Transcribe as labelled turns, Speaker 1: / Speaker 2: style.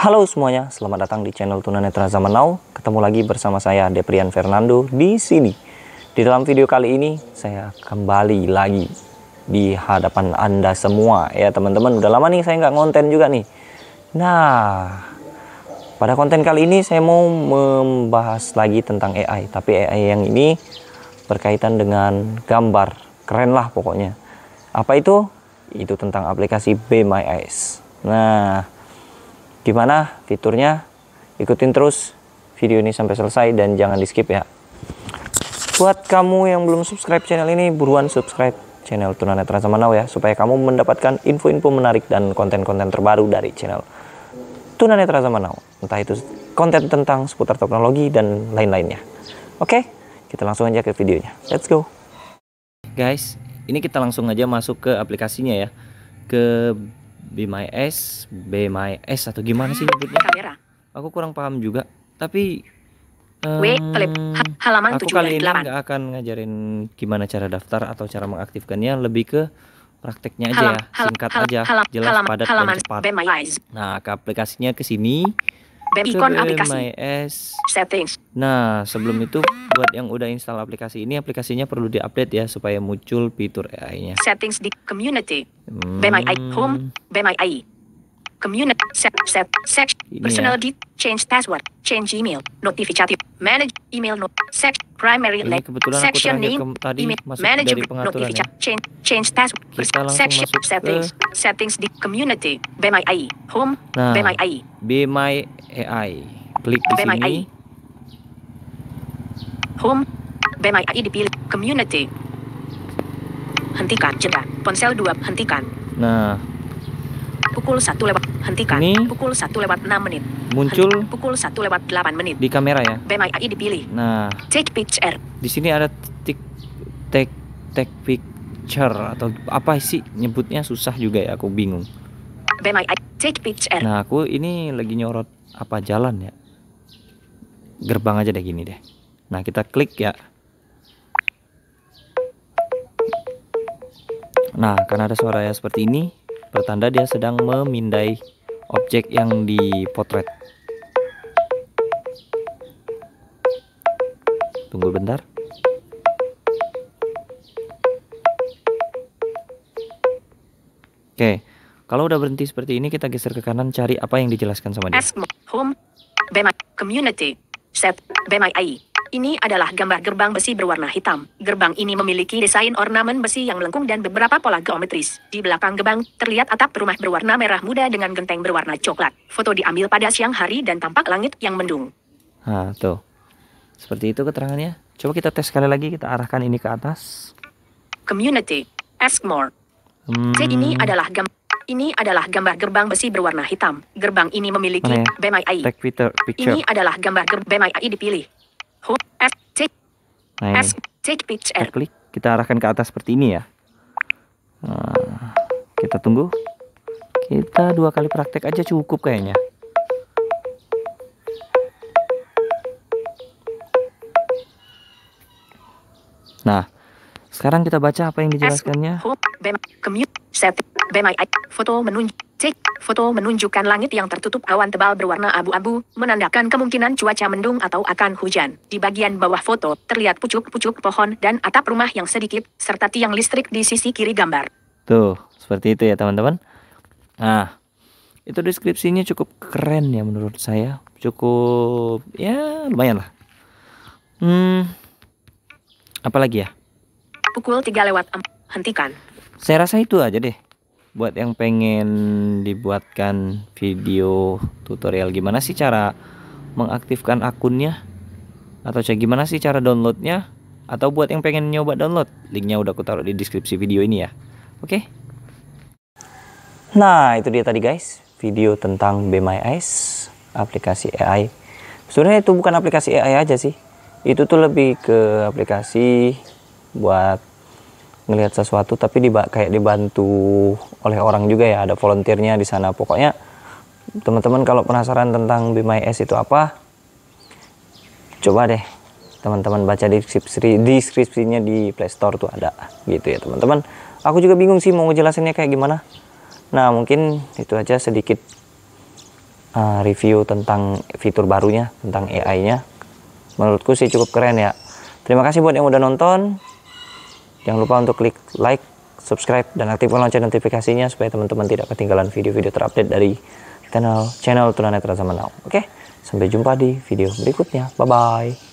Speaker 1: Halo semuanya, selamat datang di channel Tunanetra Zaman Now. Ketemu lagi bersama saya Deprian Fernando di sini. Di dalam video kali ini saya kembali lagi di hadapan Anda semua ya teman-teman. Udah lama nih saya nggak ngonten juga nih. Nah, pada konten kali ini saya mau membahas lagi tentang AI, tapi AI yang ini berkaitan dengan gambar. Keren lah pokoknya. Apa itu? Itu tentang aplikasi Be My Eyes. Nah, Gimana fiturnya? Ikutin terus video ini sampai selesai dan jangan di skip ya. Buat kamu yang belum subscribe channel ini, buruan subscribe channel Tunanetra Samanau ya, supaya kamu mendapatkan info-info menarik dan konten-konten terbaru dari channel Tunanetra Samanau. Entah itu konten tentang seputar teknologi dan lain-lainnya. Oke, kita langsung aja ke videonya. Let's go. Guys, ini kita langsung aja masuk ke aplikasinya ya. Ke B My S, B My S atau gimana sih hmm, nyebutnya? Kamera. Aku kurang paham juga. Tapi
Speaker 2: um, halaman aku kali ini nggak
Speaker 1: akan ngajarin gimana cara daftar atau cara mengaktifkannya, lebih ke prakteknya aja ya, singkat aja, halam, jelas halam, padat dan cepat. Nah, ke aplikasinya ke sini.
Speaker 2: Ikon aplikasi. Settings.
Speaker 1: Nah, sebelum itu buat yang udah install aplikasi ini, aplikasinya perlu diupdate ya supaya muncul fitur AI-nya.
Speaker 2: Settings di Community. Hmm. BMI Home, BMI Community Set Set set ini Personal ya. change password, change email, notifikasi, manage email no sec primary link section name, tadi email, manage notifikasi, ya. change, change password, section, settings, ke settings di community, BMI home, nah, BMI
Speaker 1: BMI AI. Klik di BMI. sini.
Speaker 2: Home, BMI dipilih, community. Hentikan jeda, ponsel 2, hentikan. Nah, Pukul 1 lewat hentikan. Ini pukul 1 lewat 6 menit. Muncul hentikan. pukul 1 lewat 8 menit. Di kamera ya. BMI dipilih. Nah, take picture.
Speaker 1: Di sini ada titik take take picture atau apa sih nyebutnya susah juga ya aku bingung.
Speaker 2: BMI take picture. Nah,
Speaker 1: aku ini lagi nyorot apa jalan ya? Gerbang aja deh gini deh. Nah, kita klik ya. Nah, karena ada suara ya seperti ini, Pertanda dia sedang memindai objek yang dipotret. Tunggu bentar. Oke, kalau udah berhenti seperti ini kita geser ke kanan cari apa yang dijelaskan sama dia.
Speaker 2: Home, Bema, Community, Set, Bema ini adalah gambar gerbang besi berwarna hitam. Gerbang ini memiliki desain ornamen besi yang melengkung dan beberapa pola geometris. Di belakang gerbang, terlihat atap rumah berwarna merah muda dengan genteng berwarna coklat. Foto diambil pada siang hari dan tampak langit yang mendung.
Speaker 1: Nah, tuh. Seperti itu keterangannya. Coba kita tes sekali lagi, kita arahkan ini ke atas.
Speaker 2: Community. Ask more.
Speaker 1: Hmm. Ini adalah
Speaker 2: gambar ini adalah gambar gerbang besi berwarna hitam. Gerbang ini memiliki ya? BMI. Ini adalah gambar gerbang BMI dipilih. Nah, ini. Kita
Speaker 1: klik, kita arahkan ke atas seperti ini ya. Nah, kita tunggu. Kita dua kali praktek aja cukup kayaknya. Nah, sekarang kita baca apa yang dijelaskannya.
Speaker 2: Foto menunjuk foto menunjukkan langit yang tertutup awan tebal berwarna abu-abu, menandakan kemungkinan cuaca mendung atau akan hujan. Di bagian bawah foto, terlihat pucuk-pucuk pohon dan atap rumah yang sedikit, serta tiang listrik di sisi kiri gambar.
Speaker 1: Tuh, seperti itu ya teman-teman. Nah, itu deskripsinya cukup keren ya menurut saya. Cukup, ya lumayan lah. Hmm, apalagi ya?
Speaker 2: Pukul 3 lewat 4. Hentikan.
Speaker 1: Saya rasa itu aja deh. Buat yang pengen dibuatkan video tutorial gimana sih cara mengaktifkan akunnya atau cek gimana sih cara downloadnya atau buat yang pengen nyoba download linknya udah aku taruh di deskripsi video ini ya oke okay? nah itu dia tadi guys video tentang Be My Eyes aplikasi AI sebenarnya itu bukan aplikasi AI aja sih itu tuh lebih ke aplikasi buat ngelihat sesuatu tapi diba kayak dibantu oleh orang juga ya ada volunteernya di sana pokoknya teman-teman kalau penasaran tentang BMIS itu apa coba deh teman-teman baca deskripsi deskripsinya di Playstore tuh ada gitu ya teman-teman aku juga bingung sih mau ngejelasinnya kayak gimana nah mungkin itu aja sedikit uh, review tentang fitur barunya tentang AI-nya menurutku sih cukup keren ya terima kasih buat yang udah nonton Jangan lupa untuk klik like, subscribe, dan aktifkan lonceng notifikasinya supaya teman-teman tidak ketinggalan video-video terupdate dari channel, channel Tunanetra Zaman Now. Oke, sampai jumpa di video berikutnya. Bye-bye.